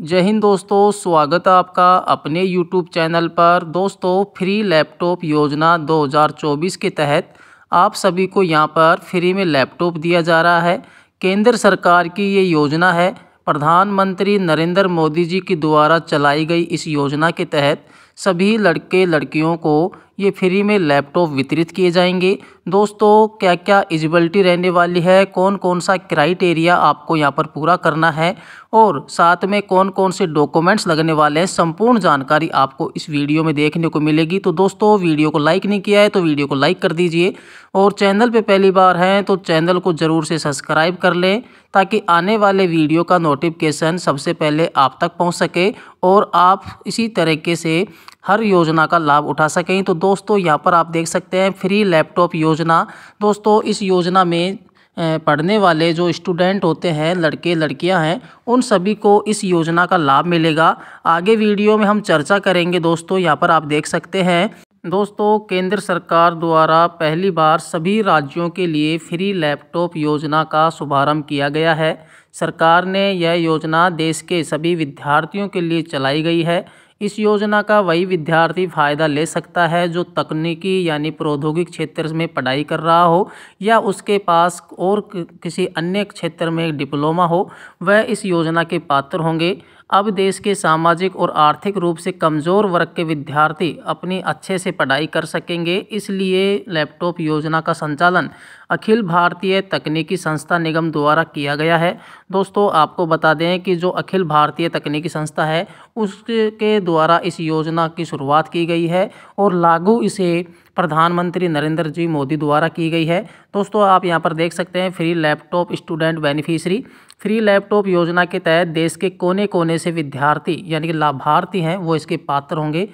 जय हिंद दोस्तों स्वागत है आपका अपने यूट्यूब चैनल पर दोस्तों फ्री लैपटॉप योजना 2024 के तहत आप सभी को यहां पर फ्री में लैपटॉप दिया जा रहा है केंद्र सरकार की ये योजना है प्रधानमंत्री नरेंद्र मोदी जी के द्वारा चलाई गई इस योजना के तहत सभी लड़के लड़कियों को ये फ्री में लैपटॉप वितरित किए जाएंगे दोस्तों क्या क्या एलिजिबिलिटी रहने वाली है कौन कौन सा क्राइटेरिया आपको यहाँ पर पूरा करना है और साथ में कौन कौन से डॉक्यूमेंट्स लगने वाले हैं संपूर्ण जानकारी आपको इस वीडियो में देखने को मिलेगी तो दोस्तों वीडियो को लाइक नहीं किया है तो वीडियो को लाइक कर दीजिए और चैनल पर पहली बार हैं तो चैनल को ज़रूर से सब्सक्राइब कर लें ताकि आने वाले वीडियो का नोटिफिकेशन सबसे पहले आप तक पहुँच सके और आप इसी तरीके से हर योजना का लाभ उठा सकें तो दोस्तों यहाँ पर आप देख सकते हैं फ्री लैपटॉप योजना दोस्तों इस योजना में पढ़ने वाले जो स्टूडेंट होते हैं लड़के लड़कियां हैं उन सभी को इस योजना का लाभ मिलेगा आगे वीडियो में हम चर्चा करेंगे दोस्तों यहाँ पर आप देख सकते हैं दोस्तों केंद्र सरकार द्वारा पहली बार सभी राज्यों के लिए फ्री लैपटॉप योजना का शुभारंभ किया गया है सरकार ने यह योजना देश के सभी विद्यार्थियों के लिए चलाई गई है इस योजना का वही विद्यार्थी फ़ायदा ले सकता है जो तकनीकी यानी प्रौद्योगिक क्षेत्र में पढ़ाई कर रहा हो या उसके पास और किसी अन्य क्षेत्र में डिप्लोमा हो वह इस योजना के पात्र होंगे अब देश के सामाजिक और आर्थिक रूप से कमज़ोर वर्ग के विद्यार्थी अपनी अच्छे से पढ़ाई कर सकेंगे इसलिए लैपटॉप योजना का संचालन अखिल भारतीय तकनीकी संस्था निगम द्वारा किया गया है दोस्तों आपको बता दें कि जो अखिल भारतीय तकनीकी संस्था है उसके द्वारा इस योजना की शुरुआत की गई है और लागू इसे प्रधानमंत्री नरेंद्र जी मोदी द्वारा की गई है दोस्तों आप यहाँ पर देख सकते हैं free laptop student beneficiary free laptop योजना के तहत देश के कोने कोने से विद्यार्थी यानी कि लाभार्थी हैं वो इसके पात्र होंगे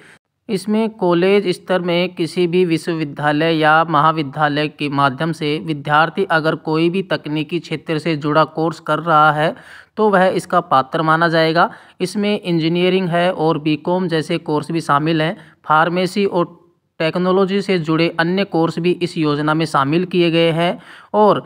इसमें कॉलेज स्तर में किसी भी विश्वविद्यालय या महाविद्यालय के माध्यम से विद्यार्थी अगर कोई भी तकनीकी क्षेत्र से जुड़ा कोर्स कर रहा है तो वह इसका पात्र माना जाएगा इसमें इंजीनियरिंग है और बीकॉम जैसे कोर्स भी शामिल हैं फार्मेसी और टेक्नोलॉजी से जुड़े अन्य कोर्स भी इस योजना में शामिल किए गए हैं और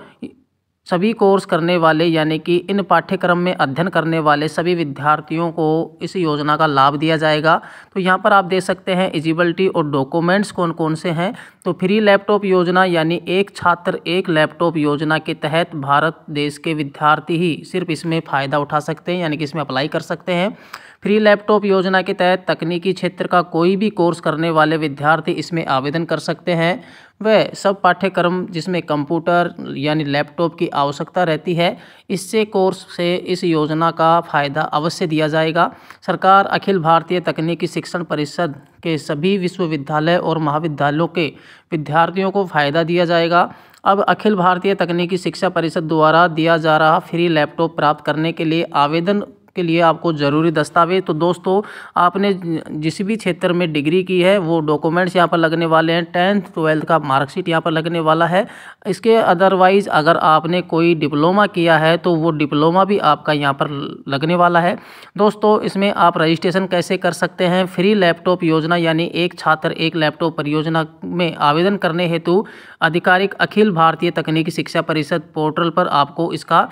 सभी कोर्स करने वाले यानी कि इन पाठ्यक्रम में अध्ययन करने वाले सभी विद्यार्थियों को इस योजना का लाभ दिया जाएगा तो यहाँ पर आप देख सकते हैं एलिजिबिलिटी और डॉक्यूमेंट्स कौन कौन से हैं तो फ्री लैपटॉप योजना यानी एक छात्र एक लैपटॉप योजना के तहत भारत देश के विद्यार्थी ही सिर्फ इसमें फ़ायदा उठा सकते हैं यानी कि इसमें अप्लाई कर सकते हैं फ्री लैपटॉप योजना के तहत तकनीकी क्षेत्र का कोई भी कोर्स करने वाले विद्यार्थी इसमें आवेदन कर सकते हैं वह सब पाठ्यक्रम जिसमें कंप्यूटर यानी लैपटॉप की आवश्यकता रहती है इससे कोर्स से इस योजना का फ़ायदा अवश्य दिया जाएगा सरकार अखिल भारतीय तकनीकी शिक्षण परिषद के सभी विश्वविद्यालय और महाविद्यालयों के विद्यार्थियों को फ़ायदा दिया जाएगा अब अखिल भारतीय तकनीकी शिक्षा परिषद द्वारा दिया जा रहा फ्री लैपटॉप प्राप्त करने के लिए आवेदन के लिए आपको ज़रूरी दस्तावेज तो दोस्तों आपने जिस भी क्षेत्र में डिग्री की है वो डॉक्यूमेंट्स यहाँ पर लगने वाले हैं टेंथ ट्वेल्थ का मार्कशीट यहाँ पर लगने वाला है इसके अदरवाइज़ अगर आपने कोई डिप्लोमा किया है तो वो डिप्लोमा भी आपका यहाँ पर लगने वाला है दोस्तों इसमें आप रजिस्ट्रेशन कैसे कर सकते हैं फ्री लैपटॉप योजना यानी एक छात्र एक लैपटॉप परियोजना में आवेदन करने हेतु आधिकारिक अखिल भारतीय तकनीकी शिक्षा परिषद पोर्टल पर आपको इसका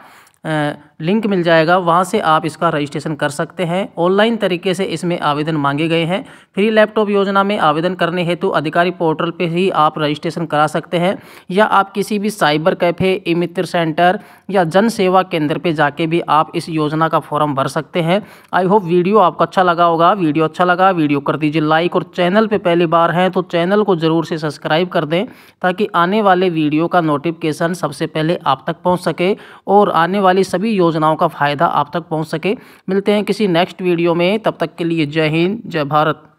लिंक मिल जाएगा वहाँ से आप इसका रजिस्ट्रेशन कर सकते हैं ऑनलाइन तरीके से इसमें आवेदन मांगे गए हैं फ्री लैपटॉप योजना में आवेदन करने हेतु अधिकारी पोर्टल पर ही आप रजिस्ट्रेशन करा सकते हैं या आप किसी भी cyber cafe e Mitra centre या जन सेवा केंद्र पर जाके भी आप इस योजना का फॉर्म भर सकते हैं आई होप वीडियो आपको अच्छा लगा होगा वीडियो अच्छा लगा वीडियो कर दीजिए लाइक और चैनल पर पहली बार हैं तो चैनल को ज़रूर से सब्सक्राइब कर दें ताकि आने वाले वीडियो का नोटिफिकेशन सबसे पहले आप तक पहुँच सके और आने वाले वाली सभी योजनाओं का फ़ायदा आप तक पहुंच सके मिलते हैं किसी नेक्स्ट वीडियो में तब तक के लिए जय हिंद जय भारत